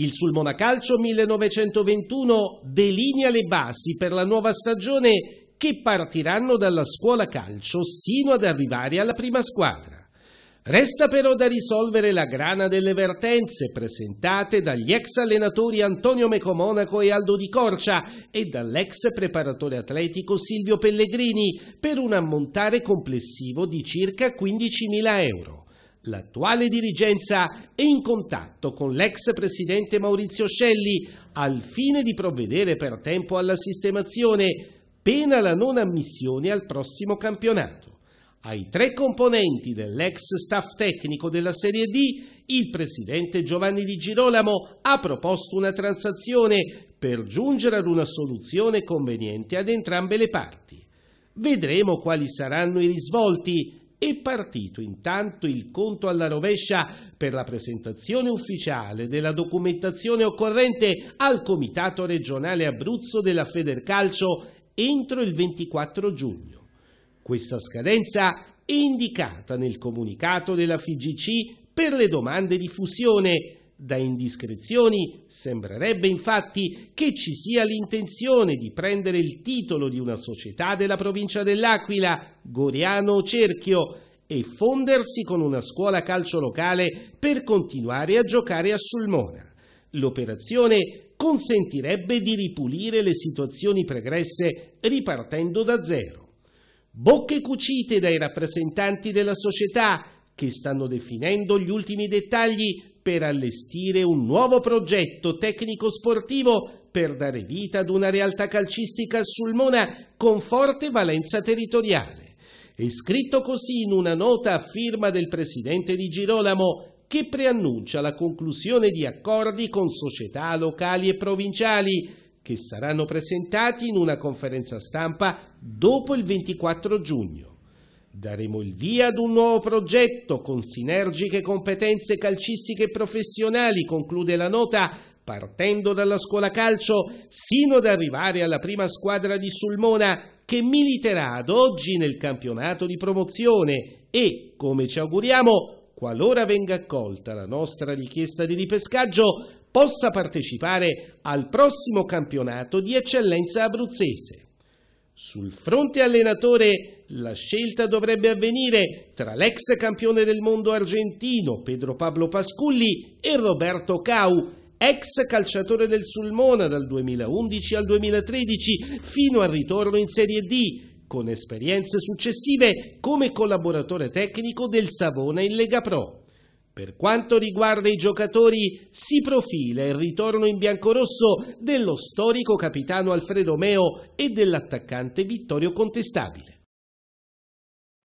Il Sulmona Calcio 1921 delinea le basi per la nuova stagione che partiranno dalla scuola calcio sino ad arrivare alla prima squadra. Resta però da risolvere la grana delle vertenze presentate dagli ex allenatori Antonio Mecomonaco e Aldo Di Corcia e dall'ex preparatore atletico Silvio Pellegrini per un ammontare complessivo di circa 15.000 euro. L'attuale dirigenza è in contatto con l'ex presidente Maurizio Scelli al fine di provvedere per tempo alla sistemazione, pena la non ammissione al prossimo campionato. Ai tre componenti dell'ex staff tecnico della Serie D, il presidente Giovanni Di Girolamo ha proposto una transazione per giungere ad una soluzione conveniente ad entrambe le parti. Vedremo quali saranno i risvolti è partito intanto il conto alla rovescia per la presentazione ufficiale della documentazione occorrente al Comitato regionale Abruzzo della Federcalcio entro il 24 giugno. Questa scadenza è indicata nel comunicato della FIGC per le domande di fusione da indiscrezioni sembrerebbe infatti che ci sia l'intenzione di prendere il titolo di una società della provincia dell'Aquila, Goriano Cerchio, e fondersi con una scuola calcio locale per continuare a giocare a Sulmona. L'operazione consentirebbe di ripulire le situazioni pregresse ripartendo da zero. Bocche cucite dai rappresentanti della società che stanno definendo gli ultimi dettagli per allestire un nuovo progetto tecnico-sportivo per dare vita ad una realtà calcistica sul Mona con forte valenza territoriale. È scritto così in una nota a firma del presidente di Girolamo che preannuncia la conclusione di accordi con società locali e provinciali che saranno presentati in una conferenza stampa dopo il 24 giugno. Daremo il via ad un nuovo progetto con sinergiche competenze calcistiche e professionali, conclude la nota, partendo dalla scuola calcio sino ad arrivare alla prima squadra di Sulmona che militerà ad oggi nel campionato di promozione e, come ci auguriamo, qualora venga accolta la nostra richiesta di ripescaggio, possa partecipare al prossimo campionato di eccellenza abruzzese. Sul fronte allenatore la scelta dovrebbe avvenire tra l'ex campione del mondo argentino Pedro Pablo Pasculli e Roberto Cau, ex calciatore del Sulmona dal 2011 al 2013 fino al ritorno in Serie D, con esperienze successive come collaboratore tecnico del Savona in Lega Pro. Per quanto riguarda i giocatori, si profila il ritorno in biancorosso dello storico capitano Alfredo Meo e dell'attaccante Vittorio Contestabile.